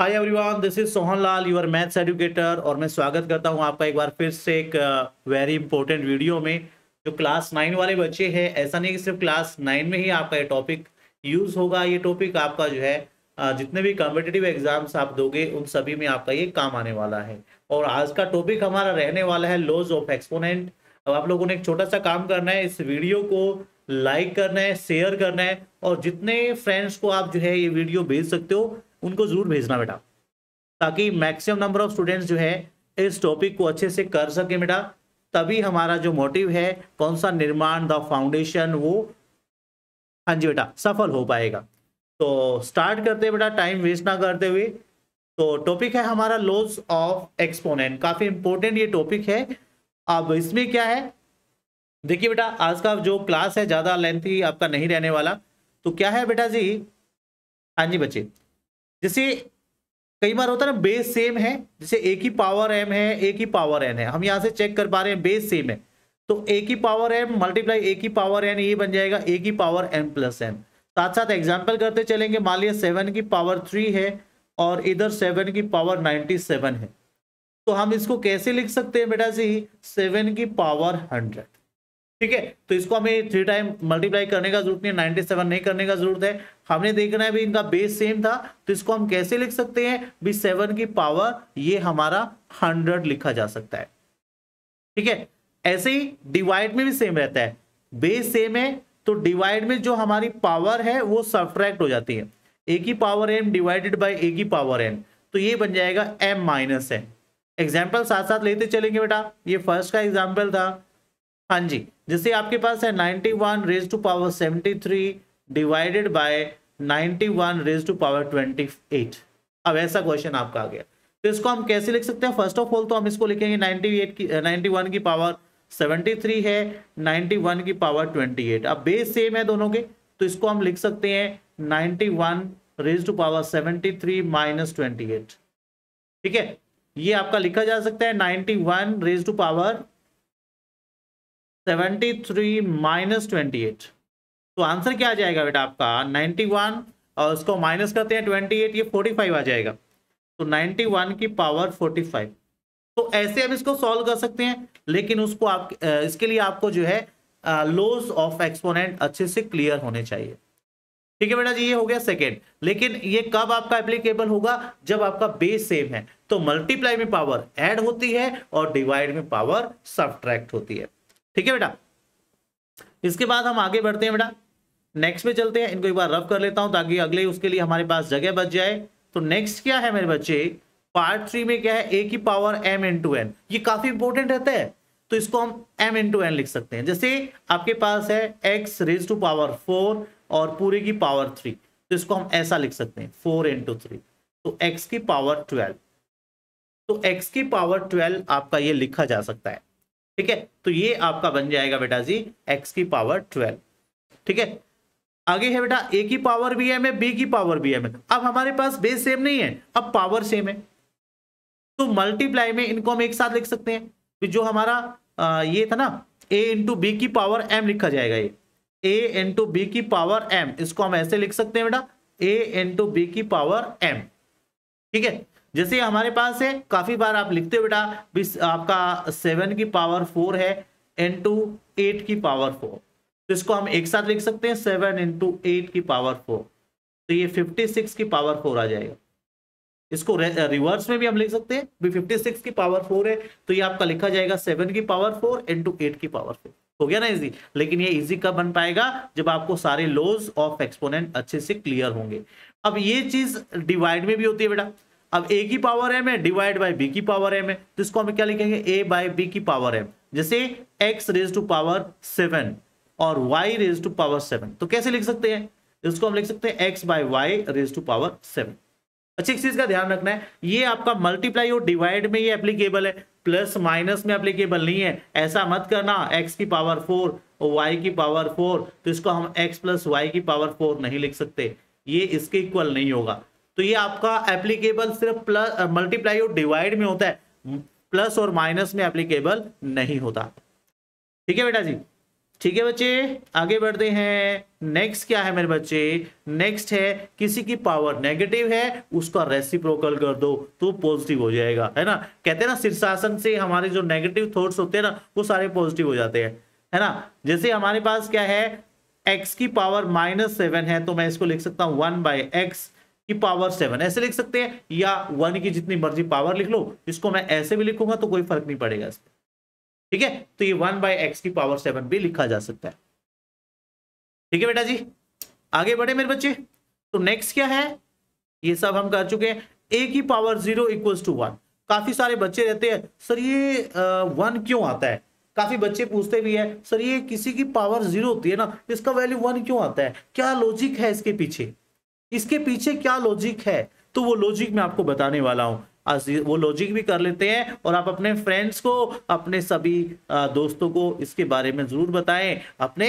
hi everyone this is Sohan Lal your maths educator और मैं स्वागत करता हूं आपका एक बार फिर से एक वेरी इंपॉर्टेंट वीडियो में जो क्लास नाइन वाले बच्चे हैं ऐसा नहीं कि सिर्फ क्लास नाइन में ही आपका ये टॉपिक यूज़ होगा ये टॉपिक आपका जो है जितने भी कॉम्पिटेटिव एग्जाम्स आप दोगे उन सभी में आपका ये काम आने वाला है और आज का टॉपिक हमारा रहने वाला है लॉज ऑफ एक्सपोनेंट अब आप लोगों ने एक छोटा सा काम करना है इस वीडियो को लाइक करना है शेयर करना है और जितने फ्रेंड्स को आप जो है ये वीडियो भेज सकते हो उनको ज़रूर भेजना बेटा ताकि मैक्सिमम नंबर ऑफ स्टूडेंट्स जो है इस टॉपिक को अच्छे से कर सके बेटा तभी हमारा जो मोटिव है कौन सा निर्माण द फाउंडेशन वो हाँ जी बेटा सफल हो पाएगा तो स्टार्ट करते हैं बेटा टाइम वेस्ट ना करते हुए तो टॉपिक है हमारा लॉस ऑफ एक्सपोनेंट काफ़ी इंपॉर्टेंट ये टॉपिक है अब इसमें क्या है देखिए बेटा आज का जो क्लास है ज़्यादा लेंथी आपका नहीं रहने वाला तो क्या है बेटा जी हाँ जी बच्चे जैसे कई बार होता है ना बेस सेम है जैसे ए की पावर एम है ए की पावर एन है हम यहाँ से चेक कर पा रहे हैं बेस सेम है तो ए की पावर एम मल्टीप्लाई ए की पावर एन ये बन जाएगा ए की पावर एम प्लस एन साथ साथ एग्जाम्पल करते चलेंगे मान लिया सेवन की पावर थ्री है और इधर सेवन की पावर नाइन्टी सेवन है तो हम इसको कैसे लिख सकते हैं बेटा जी सेवन की पावर हंड्रेड ठीक है तो इसको हमें थ्री टाइम मल्टीप्लाई करने का जरूरत नहीं है नाइनटी सेवन नहीं करने का जरूरत है हमने देखना है भी इनका बेस सेम था तो इसको हम कैसे लिख सकते हैं भी सेवन की पावर ये हमारा हंड्रेड लिखा जा सकता है ठीक है ऐसे ही डिवाइड में भी सेम रहता है बेस सेम है तो डिवाइड में जो हमारी पावर है वो सब्ट्रैक्ट हो जाती है ए की power m divided by a की पावर एन तो ये बन जाएगा एम माइनस एन एग्जाम्पल साथ साथ लेते चलेंगे बेटा ये फर्स्ट का एग्जाम्पल था हाँ जी जैसे आपके पास है 91 one raise to power 73 divided by 91 one raise to power 28 अब ऐसा क्वेश्चन आपका आ गया तो इसको हम कैसे लिख सकते हैं फर्स्ट ऑफ ऑल तो हम इसको लिखेंगे 98 की 91 की पावर 73 है 91 की पावर 28 अब बेस सेम है दोनों के तो इसको हम लिख सकते हैं 91 one raise to power 73 three minus twenty ठीक है ये आपका लिखा जा सकता है 91 one raise to power seventy three minus twenty eight तो आंसर क्या आ जाएगा बेटा आपका नाइन्टी वन और उसको माइनस करते हैं ट्वेंटी एट ये फोर्टी फाइव आ जाएगा तो नाइन्टी वन की पावर फोर्टी फाइव तो ऐसे हम इसको सॉल्व कर सकते हैं लेकिन उसको आप इसके लिए आपको जो है लॉस ऑफ एक्सपोनेंट अच्छे से क्लियर होने चाहिए ठीक है बेटा जी ये हो गया सेकेंड लेकिन ये कब आपका एप्लीकेबल होगा जब आपका बेस सेम है तो मल्टीप्लाई में पावर ऐड होती है और डिवाइड में पावर सब्ट्रैक्ट होती है ठीक है बेटा इसके बाद हम आगे बढ़ते हैं बेटा नेक्स्ट पे चलते हैं इनको एक बार रफ कर लेता हूं ताकि अगले उसके लिए हमारे पास जगह बच जाए तो नेक्स्ट क्या है मेरे बच्चे पार्ट थ्री में क्या है ए की power m into n ये काफी इंपोर्टेंट रहता है तो इसको हम एम इन टू एन लिख सकते हैं जैसे आपके पास है x raise to power four और पूरे की पावर थ्री तो इसको हम ऐसा लिख सकते हैं फोर इंटू थ्री तो एक्स की पावर ट्वेल्व तो एक्स की पावर ट्वेल्व आपका ये लिखा जा सकता है ठीक है तो ये आपका बन जाएगा बेटा जी एक्स की पावर ट्वेल्व ठीक है आगे है बेटा ए की पावर भी एम है बी की पावर भी एम है अब हमारे पास बेस सेम नहीं है अब पावर सेम है तो मल्टीप्लाई में इनको हम एक साथ लिख सकते हैं तो जो हमारा आ, ये था ना ए इंटू बी की पावर एम लिखा जाएगा ये ए इंटू बी की पावर एम इसको हम ऐसे लिख सकते हैं बेटा ए इंटू बी की पावर एम ठीक है जैसे हमारे पास है काफी बार आप लिखते हो बेटा आपका सेवन की पावर फोर है एन टू एट की पावर फोर तो इसको हम एक साथ लिख सकते हैं सेवन इंटू एट की पावर फोर तो ये फिफ्टी सिक्स की पावर फोर आ जाएगा इसको रिवर्स uh, में भी हम लिख सकते हैं फिफ्टी सिक्स की पावर फोर है तो ये आपका लिखा जाएगा सेवन की पावर फोर इंटू एट की पावर फोर हो गया ना इजी लेकिन ये इजी कब बन पाएगा जब आपको सारे लोज ऑफ एक्सपोनेंट अच्छे से क्लियर होंगे अब ये चीज डिवाइड में भी होती है बेटा अब ए की पावर एम है डिवाइड बाई बी की पावर एम है तो इसको हमें क्या लिखेंगे ए बाय बी की पावर एम जैसे x raise to power seven और y raise to power seven तो कैसे लिख सकते हैं इसको हम लिख सकते हैं x by y raise to power seven अच्छी एक चीज का ध्यान रखना है ये आपका मल्टीप्लाई और डिवाइड में ये एप्लीकेबल है प्लस माइनस में एप्लीकेबल नहीं है ऐसा मत करना एक्स की पावर फोर और वाई की पावर फोर तो इसको हम एक्स प्लस वाई की पावर फोर नहीं लिख सकते ये इसके इक्वल नहीं होगा तो ये आपका एप्लीकेबल सिर्फ प्लस मल्टीप्लाई और डिवाइड में होता है प्लस और माइनस में एप्लीकेबल नहीं होता ठीक है बेटा जी ठीक है बच्चे आगे बढ़ते हैं नेक्स्ट क्या है मेरे बच्चे नेक्स्ट है किसी की पावर नेगेटिव है उसका रेसिप्रोकल कर दो तो पॉजिटिव हो जाएगा है ना कहते हैं ना शीर्षासन से हमारे जो नेगेटिव थॉट्स होते हैं ना वो सारे पॉजिटिव हो जाते हैं है ना जैसे हमारे पास क्या है एक्स की पावर माइनस सेवन है तो मैं इसको लिख सकता हूं वन बाय एक्स की पावर सेवन ऐसे लिख सकते हैं या वन की जितनी मर्जी पावर लिख लो इसको मैं ऐसे भी लिखूंगा तो कोई फर्क नहीं पड़ेगा इसमें ठीक है तो ये वन बाय एक्स की पावर सेवन भी लिखा जा सकता है ठीक है बेटा जी आगे बढ़े मेरे बच्चे तो नेक्स्ट क्या है ये सब हम कर चुके हैं ए की power zero equals to one काफी सारे बच्चे रहते हैं सर ये वन क्यों आता है काफी बच्चे पूछते भी है सर ये किसी की पावर जीरो होती है ना इसका वैल्यू वन क्यों आता है क्या लॉजिक है इसके पीछे इसके पीछे क्या लॉजिक है तो वो लॉजिक मैं आपको बताने वाला हूँ वो लॉजिक भी कर लेते हैं और आप अपने फ्रेंड्स को अपने सभी दोस्तों को इसके बारे में जरूर बताएं अपने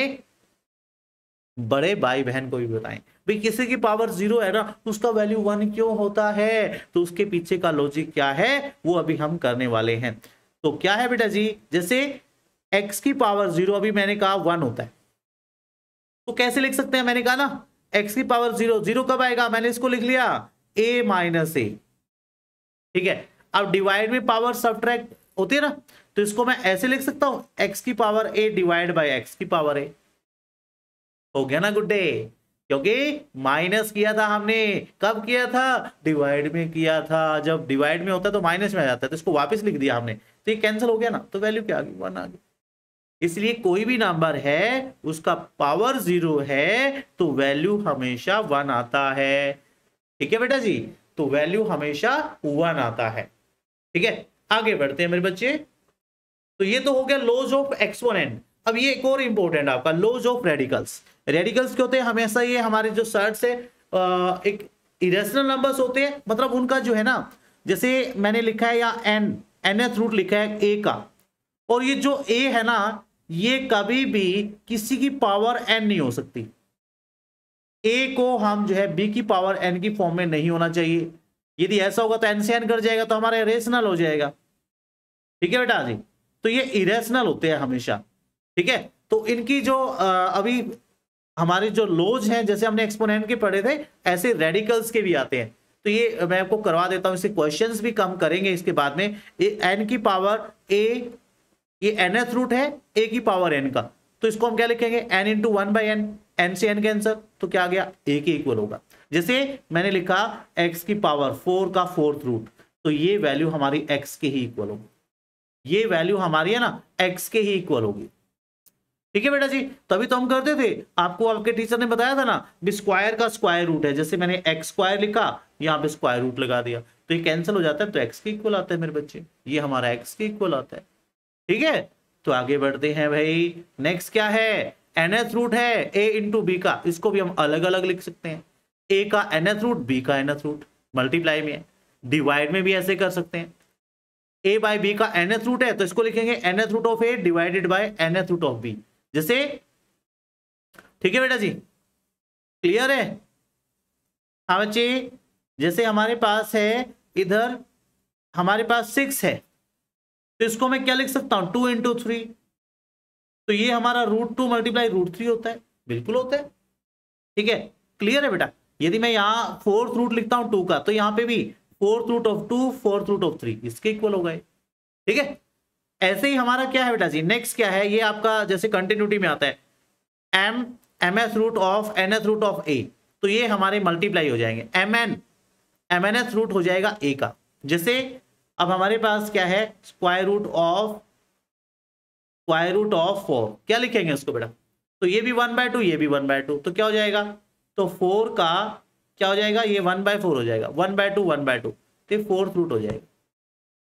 बड़े भाई बहन को भी बताएं भाई किसी की पावर जीरो है ना उसका वैल्यू वन क्यों होता है तो उसके पीछे का लॉजिक क्या है वो अभी हम करने वाले हैं तो क्या है बेटा जी जैसे एक्स की पावर जीरो अभी मैंने कहा वन होता है तो कैसे लिख सकते हैं मैंने कहा ना एक्स की पावर जीरो जीरो कब आएगा मैंने इसको लिख लिया ए माइनस ए ठीक है अब डिवाइड में पावर सब्ट्रैक्ट होती है ना तो इसको मैं ऐसे लिख सकता हूं एक्स की power a divide by x की पावर ए हो गया ना गुड डे क्योंकि माइनस किया था हमने कब किया था डिवाइड में किया था जब डिवाइड में होता है तो माइनस में आ जाता है तो इसको वापस लिख दिया हमने तो ये कैंसिल हो गया ना तो वैल्यू क्या आ गई वन आ गई इसलिए कोई भी नंबर है उसका पावर जीरो है तो वैल्यू हमेशा वन आता है ठीक है बेटा जी तो वैल्यू हमेशा वन आता है ठीक है आगे बढ़ते हैं मेरे बच्चे तो ये तो हो गया लॉज ऑफ एक्सपोनेंट अब ये एक और इंपॉर्टेंट आपका लॉज ऑफ रेडिकल्स रेडिकल्स क्या होते हैं हमेशा ये हमारे जो सर्ट्स है एक इरेशनल नंबर्स होते हैं मतलब उनका जो है ना जैसे मैंने लिखा है या एन एन एथ रूट लिखा है ए का और ये जो ए है ना ये कभी भी किसी की पावर एन नहीं हो सकती ए को हम जो है बी की पावर एन की फॉर्म में नहीं होना चाहिए यदि ऐसा होगा तो एन से एन कर जाएगा तो हमारा रेशनल हो जाएगा ठीक है बेटा जी तो ये इरेशनल होते हैं हमेशा ठीक है तो इनकी जो अभी हमारे जो लोज हैं जैसे हमने एक्सपोनेंट के पढ़े थे ऐसे रेडिकल्स के भी आते हैं तो ये मैं आपको करवा देता हूं इससे क्वेश्चंस भी कम करेंगे इसके बाद में एन की पावर ए ये एन एथ रूट है ए की पावर एन का तो इसको हम क्या लिखेंगे n into one by n n से एन कैंसर तो क्या आ गया ए के इक्वल होगा जैसे मैंने लिखा एक्स की पावर फोर का फोर्थ रूट तो ये वैल्यू हमारी एक्स के ही इक्वल होगी ये वैल्यू हमारी है ना एक्स के ही इक्वल होगी ठीक है बेटा जी तभी तो, तो हम करते थे आपको आपके टीचर ने बताया था ना भी स्क्वायर का स्क्वायर रूट है जैसे मैंने एक्स स्क्वायर लिखा यहाँ पे स्क्वायर रूट लगा दिया तो ये कैंसिल हो जाता है तो एक्स के इक्वल आता है मेरे बच्चे ये हमारा एक्स के इक्वल आता है ठीक है तो आगे बढ़ते हैं भाई नेक्स्ट क्या है एनएथ रूट है ए इंटू बी का इसको भी हम अलग अलग लिख सकते हैं ए का एनएथ रूट बी का एनएथ रूट मल्टीप्लाई में डिवाइड में भी ऐसे कर सकते हैं ए बाई बी का एनएथ रूट है तो इसको लिखेंगे nth root of a divided by nth root of b जैसे ठीक है बेटा जी क्लियर है हाँ बच्चे जैसे हमारे पास है इधर हमारे पास सिक्स है तो इसको मैं क्या लिख सकता हूं टू इंटू थ्री तो ये हमारा root two multiply root three होता है बिल्कुल होता है ठीक है क्लियर है बेटा यदि मैं यहाँ फोर्थ रूट लिखता हूं टू का तो यहाँ पे भी fourth root of two fourth root of three इसके इक्वल हो गए ठीक है ऐसे ही हमारा क्या है बेटा जी नेक्स्ट क्या है ये आपका जैसे कंटिन्यूटी में आता है m m s root of n s root of a तो ये हमारे मल्टीप्लाई हो जाएंगे m n m n s root हो जाएगा ए का जैसे अब हमारे पास क्या है square root of square root of four क्या लिखेंगे उसको बेटा तो ये भी वन बाय टू ये भी वन बाय टू तो क्या हो जाएगा तो फोर का क्या हो जाएगा ये वन बाय फोर हो जाएगा one by two one by two तो फोर्थ रूट हो जाएगा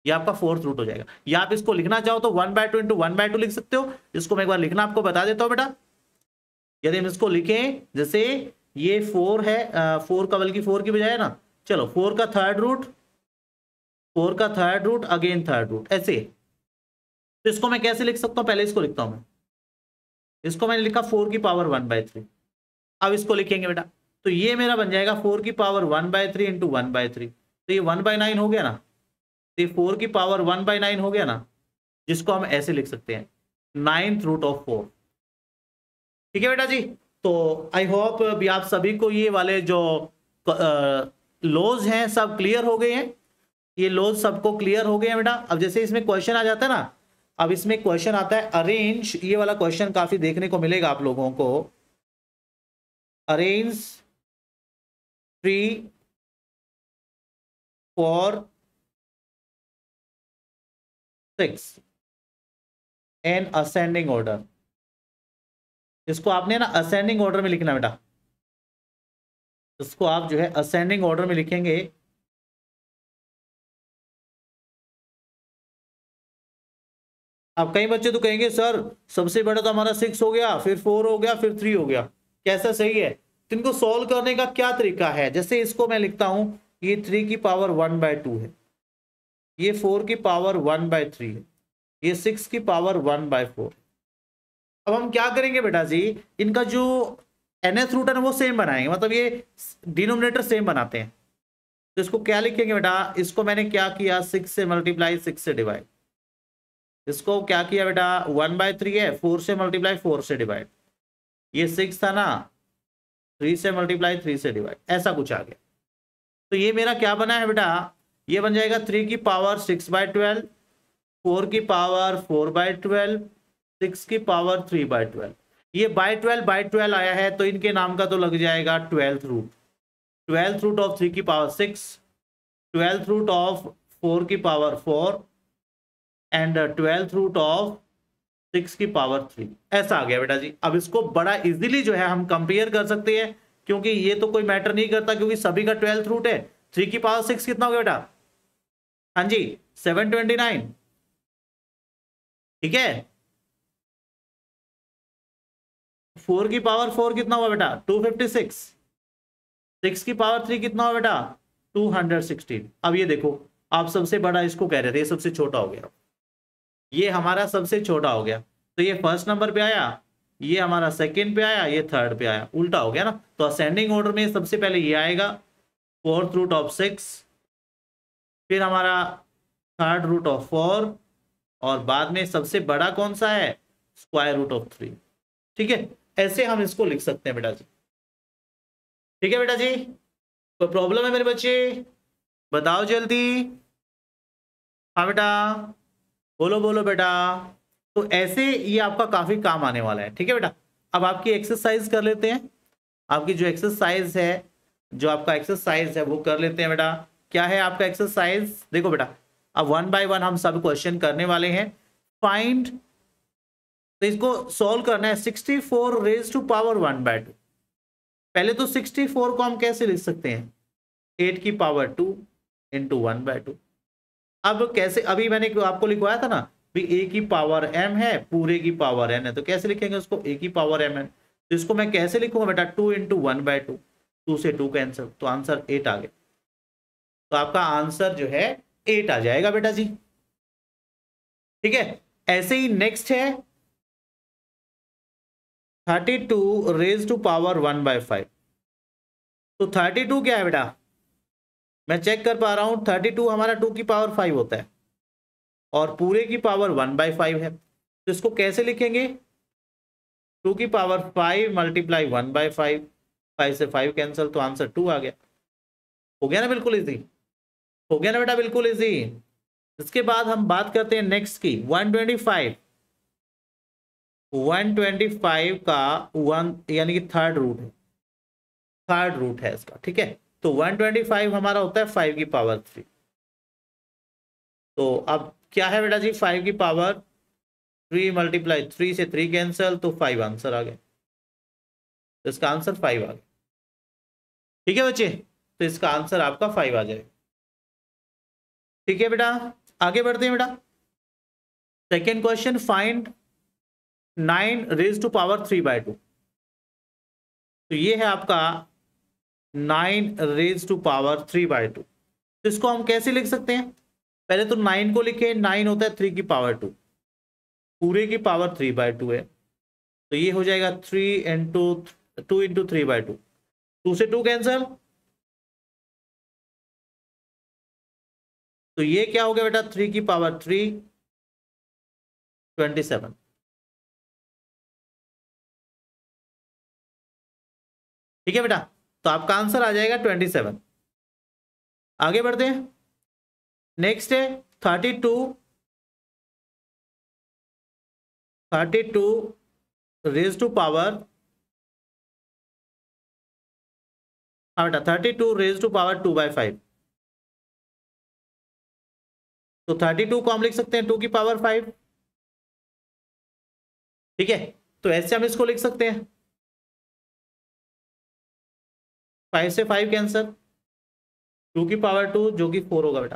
ये आपका फोर्थ रूट हो जाएगा या आप इसको लिखना चाहो तो one by two into one by two लिख सकते हो इसको मैं एक बार लिखना आपको बता देता हूँ बेटा यदि हम इसको लिखें जैसे ये फोर है फोर का बल्कि फोर की बजाय ना चलो फोर का थर्ड रूट फोर का third root again third root ऐसे तो इसको मैं कैसे लिख सकता हूँ पहले इसको लिखता हूँ मैं इसको मैंने लिखा फोर की पावर वन बाय थ्री अब इसको लिखेंगे बेटा तो ये मेरा बन जाएगा फोर की power one by three into one by three तो ये वन बाय नाइन हो गया ना तो ये फोर की पावर वन बाय नाइन हो गया ना जिसको हम ऐसे लिख सकते हैं नाइन्थ रूट ऑफ फोर ठीक है बेटा जी तो आई होप भी आप सभी को ये वाले जो लॉज हैं सब क्लियर हो गए हैं ये लोज सबको क्लियर हो गया बेटा अब जैसे इसमें क्वेश्चन आ जाता है ना अब इसमें क्वेश्चन आता है अरेंज ये वाला क्वेश्चन काफी देखने को मिलेगा आप लोगों को arrange three four six in ascending order इसको आपने ना असेंडिंग ऑर्डर में लिखना बेटा इसको आप जो है असेंडिंग ऑर्डर में लिखेंगे अब कई बच्चे तो कहेंगे सर सबसे बड़ा तो हमारा सिक्स हो गया फिर फोर हो गया फिर थ्री हो गया कैसा सही है तो इनको सोल्व करने का क्या तरीका है जैसे इसको मैं लिखता हूं ये थ्री की पावर वन बाय टू है ये फोर की पावर वन बाय थ्री है ये सिक्स की पावर वन बाय फोर अब हम क्या करेंगे बेटा जी इनका जो एन एथ रूट है वो सेम बनाएंगे मतलब ये डिनोमिनेटर सेम बनाते हैं तो इसको क्या लिखेंगे बेटा इसको मैंने क्या किया सिक्स से मल्टीप्लाई सिक्स से डिवाइड इसको क्या किया बेटा वन बाय थ्री है फोर से मल्टीप्लाई फोर से डिवाइड ये सिक्स था ना थ्री से मल्टीप्लाई थ्री से डिवाइड ऐसा कुछ आ गया तो ये मेरा क्या बना है बेटा ये बन जाएगा थ्री की power six by twelve four की power four by twelve six की पावर थ्री बाय ट्वेल्व ये बाय ट्वेल्व बाय ट्वेल्व आया है तो इनके नाम का तो लग जाएगा twelfth root twelfth root of three की power six twelfth root of four की power four and twelfth root of six की पावर थ्री ऐसा आ गया बेटा जी अब इसको बड़ा इजीली जो है हम कंपेयर कर सकते हैं क्योंकि ये तो कोई मैटर नहीं करता क्योंकि सभी का ट्वेल्थ रूट है थ्री की पावर सिक्स कितना हो गया बेटा हाँ जी सेवन ट्वेंटी नाइन ठीक है फोर की पावर फोर कितना हुआ बेटा टू फिफ्टी सिक्स सिक्स की पावर थ्री कितना हुआ बेटा टू हंड्रेड सिक्सटीन अब ये देखो आप सबसे बड़ा इसको कह रहे थे सबसे छोटा हो गया ये हमारा सबसे छोटा हो गया तो ये फर्स्ट नंबर पे आया ये हमारा सेकंड पे आया ये थर्ड पे आया उल्टा हो गया ना तो असेंडिंग ऑर्डर में सबसे पहले ये आएगा फोर्थ रूट ऑफ सिक्स फिर हमारा थर्ड रूट ऑफ फोर और बाद में सबसे बड़ा कौन सा है स्क्वायर रूट ऑफ थ्री ठीक है ऐसे हम इसको लिख सकते हैं बेटा जी ठीक है बेटा जी कोई प्रॉब्लम है मेरे बच्चे बताओ जल्दी हाँ बेटा बोलो बोलो बेटा तो ऐसे ये आपका काफी काम आने वाला है ठीक है बेटा अब आपकी एक्सरसाइज कर लेते हैं आपकी जो एक्सरसाइज है जो आपका एक्सरसाइज है वो कर लेते हैं बेटा क्या है आपका एक्सरसाइज देखो बेटा अब वन बाय वन हम सब क्वेश्चन करने वाले हैं फाइंड तो इसको सॉल्व करना है sixty four raise to power one by two पहले तो सिक्सटी फोर को हम कैसे लिख सकते हैं एट की power two into one by two अब कैसे अभी मैंने आपको लिखवाया था ना भी ए की पावर एम है पूरे की पावर एन है तो कैसे लिखेंगे उसको ए की पावर एम एन तो इसको मैं कैसे लिखूंगा बेटा two into one by two two से टू आंसर तो आंसर एट आ गया तो आपका आंसर जो है एट आ जाएगा बेटा जी ठीक है ऐसे ही नेक्स्ट है thirty two raise to power one by five तो थर्टी टू क्या है बेटा मैं चेक कर पा रहा हूँ थर्टी टू हमारा टू की पावर फाइव होता है और पूरे की पावर वन बाई फाइव है तो इसको कैसे लिखेंगे टू की power five multiply one by five five से फाइव कैंसिल तो आंसर टू आ गया हो गया ना बिल्कुल इजी हो गया ना बेटा बिल्कुल इजी इसके बाद हम बात करते हैं नेक्स्ट की one twenty five one twenty five का वन यानी कि थर्ड रूट है थर्ड रूट है इसका ठीक है तो 125 हमारा होता है फाइव की पावर थ्री तो अब क्या है बेटा जी फाइव की पावर थ्री मल्टीप्लाई थ्री से थ्री कैंसल तो फाइव आंसर आ गए तो इसका आंसर फाइव आ गया ठीक है बच्चे तो इसका आंसर आपका फाइव आ जाएगा ठीक है बेटा आगे बढ़ते हैं बेटा second question find nine raise to power three by two तो ये है आपका nine raise to power three by two तो इसको हम कैसे लिख सकते हैं पहले तो नाइन को लिखे नाइन होता है थ्री की पावर टू पूरे की पावर थ्री बाय टू है तो ये हो जाएगा three into two into three by two two से टू कैंसल तो ये क्या हो गया बेटा थ्री की पावर थ्री ट्वेंटी सेवन ठीक है बेटा तो आपका आंसर आ जाएगा ट्वेंटी सेवन आगे बढ़ते हैं नेक्स्ट है thirty two thirty two raise to power हाँ बेटा thirty two raise to power two by five तो थर्टी टू को हम लिख सकते हैं टू की पावर फाइव ठीक है तो ऐसे हम इसको लिख सकते हैं फाइव से फाइव कैंसर टू की पावर टू जो कि फोर होगा बेटा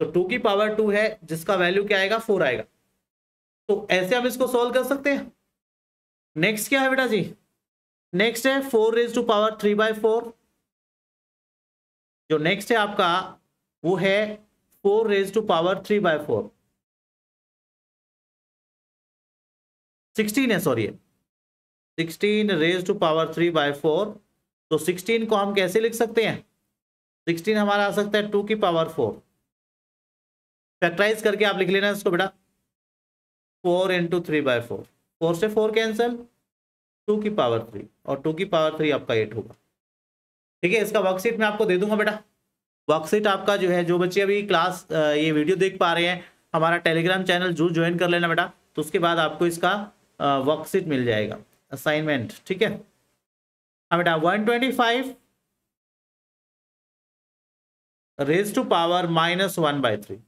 तो टू की पावर टू है जिसका वैल्यू क्या आएगा फोर आएगा तो ऐसे हम इसको सॉल्व कर सकते हैं नेक्स्ट क्या है बेटा जी नेक्स्ट है four raise to power three by four जो नेक्स्ट है आपका वो है four raise to power three by four sixteen है sorry sixteen raise to power three by four तो सिक्सटीन को हम कैसे लिख सकते हैं सिक्सटीन हमारा आ सकता है टू की पावर फोर फैक्टराइज करके आप लिख लेना इसको बेटा four into three by four four से फोर कैंसल टू की पावर थ्री और टू की पावर थ्री आपका एट होगा ठीक है इसका वर्कशीट मैं आपको दे दूंगा बेटा वर्कशीट आपका जो है जो बच्चे अभी क्लास ये वीडियो देख पा रहे हैं हमारा टेलीग्राम चैनल जो ज्वाइन कर लेना बेटा तो उसके बाद आपको इसका वर्कशीट मिल जाएगा असाइनमेंट ठीक है अब बेटा one twenty five raise to power minus one by three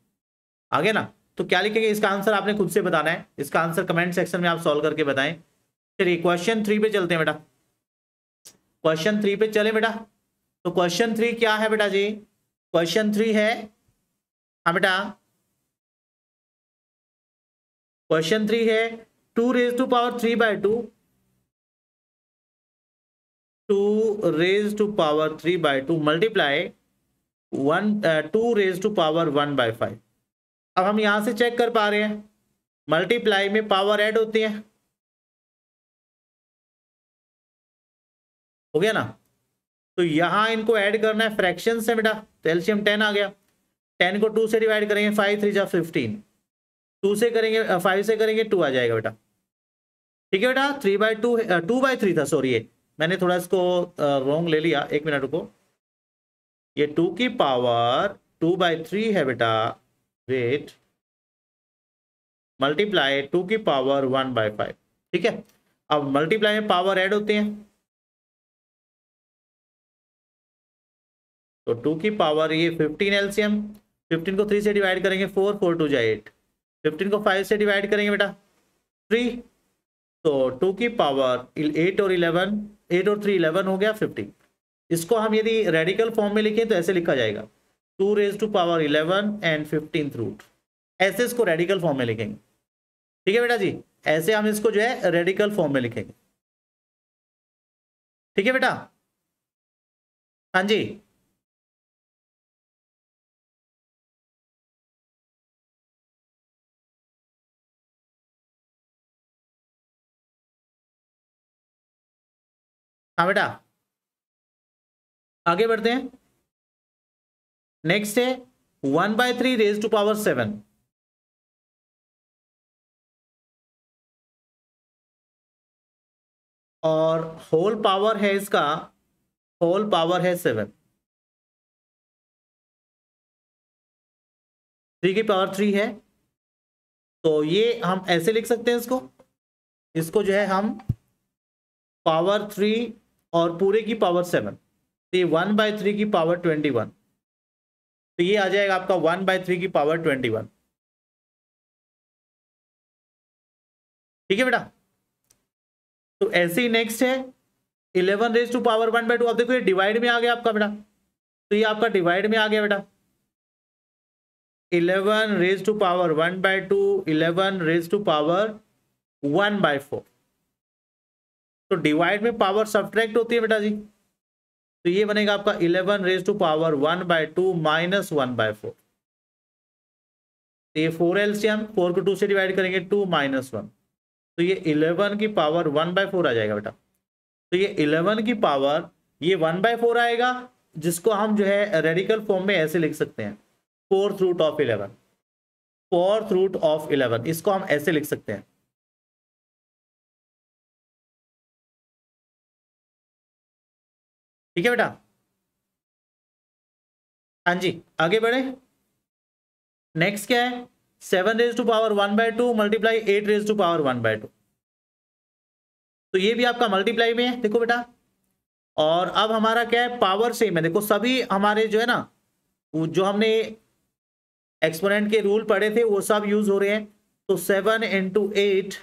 आगे ना तो क्या लिखेंगे इसका आंसर आपने खुद से बताना है इसका आंसर कमेंट सेक्शन में आप सॉल्व करके बताएं चलिए क्वेश्चन थ्री पे चलते हैं बेटा क्वेश्चन थ्री पे चले बेटा तो क्वेश्चन थ्री क्या है बेटा जी क्वेश्चन थ्री है हाँ बेटा क्वेश्चन थ्री है two raise to power three by two two raise to power three by two multiply one two raise to power one by five अब हम यहां से चेक कर पा रहे हैं मल्टीप्लाई में पावर ऐड होती है हो गया ना तो यहां इनको ऐड करना है फ्रैक्शन से बेटा तो एल्शियम टेन आ गया टेन को टू से डिवाइड करेंगे फाइव थ्री जा फिफ्टीन टू से करेंगे फाइव uh, से करेंगे टू आ जाएगा बेटा ठीक है बेटा three by two two by three था सॉरी ये मैंने थोड़ा इसको रॉन्ग ले लिया एक मिनट रुको ये टू की पावर टू बाई थ्री है बेटा वेट मल्टीप्लाई टू की पावर वन बाय फाइव ठीक है अब मल्टीप्लाई में पावर ऐड होते हैं तो टू की पावर ये फिफ्टीन एलसीएम फिफ्टीन को थ्री से डिवाइड करेंगे फोर फोर टू जाए एट फिफ्टीन को फाइव से डिवाइड करेंगे बेटा थ्री तो टू की पावर एट और इलेवन एट और थ्री इलेवन हो गया फिफ्टीन इसको हम यदि रेडिकल फॉर्म में लिखें तो ऐसे लिखा जाएगा two raise to power eleven and fifteen root ऐसे इसको रेडिकल फॉर्म में लिखेंगे ठीक है बेटा जी ऐसे हम इसको जो है रेडिकल फॉर्म में लिखेंगे ठीक है बेटा हाँ जी हाँ बेटा आगे बढ़ते हैं नेक्स्ट है one by three raise to power seven और होल पावर है इसका होल पावर है सेवन थ्री की पावर थ्री है तो ये हम ऐसे लिख सकते हैं इसको इसको जो है हम पावर थ्री और पूरे की पावर सेवन तो ये वन बाय थ्री की पावर ट्वेंटी वन तो ये आ जाएगा आपका वन बाय थ्री की पावर ट्वेंटी वन ठीक है बेटा तो ऐसे ही नेक्स्ट है eleven raise to power one by two अब देखो ये डिवाइड में आ गया आपका बेटा तो ये आपका डिवाइड में आ गया बेटा eleven raise to power one by two eleven raise to power one by four तो डिवाइड में पावर सब्ट्रैक्ट होती है बेटा जी तो ये बनेगा आपका eleven raise to power one by two minus one by four ये फोर एलसीएम फोर को टू से डिवाइड करेंगे टू माइनस वन तो ये इलेवन तो की पावर वन बाय फोर आ जाएगा बेटा तो ये इलेवन की पावर ये वन बाय फोर आएगा जिसको हम जो है रेडिकल फॉर्म में ऐसे लिख सकते हैं fourth root of eleven fourth root of eleven इसको हम ऐसे लिख सकते हैं ठीक है बेटा हाँ जी आगे बढ़े नेक्स्ट क्या है seven raise to power one by two multiply eight raise to power one by two तो ये भी आपका मल्टीप्लाई में है देखो बेटा और अब हमारा क्या है पावर सेम है देखो सभी हमारे जो है ना जो हमने एक्सपोनेंट के रूल पढ़े थे वो सब यूज हो रहे हैं तो सेवन इंटू एट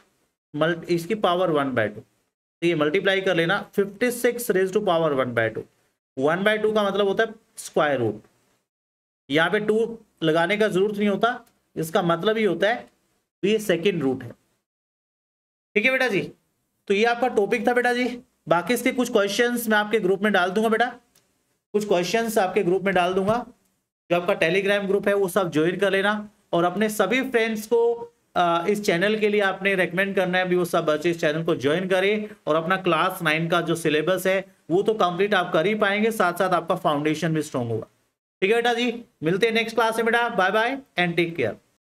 मल्टी इसकी पावर वन बाय टू ये मल्टीप्लाई कर लेना fifty six raise to power one by two one by two का मतलब होता है स्क्वायर रूट यहाँ पे टू लगाने का जरूरत नहीं होता इसका मतलब ही होता है ये सेकेंड रूट है ठीक है बेटा जी तो ये आपका टॉपिक था बेटा जी बाकी इसके कुछ क्वेश्चन मैं आपके ग्रुप में डाल दूंगा बेटा कुछ क्वेश्चन आपके ग्रुप में डाल दूंगा जो आपका टेलीग्राम ग्रुप है वो सब ज्वाइन कर लेना और अपने सभी फ्रेंड्स को इस चैनल के लिए आपने रेकमेंड करना है भी वो सब बच्चे इस चैनल को ज्वाइन करें और अपना क्लास नाइन का जो सिलेबस है वो तो कंप्लीट आप कर ही पाएंगे साथ साथ आपका फाउंडेशन भी स्ट्रांग होगा ठीक है बेटा जी मिलते हैं नेक्स्ट क्लास में बेटा bye bye and take care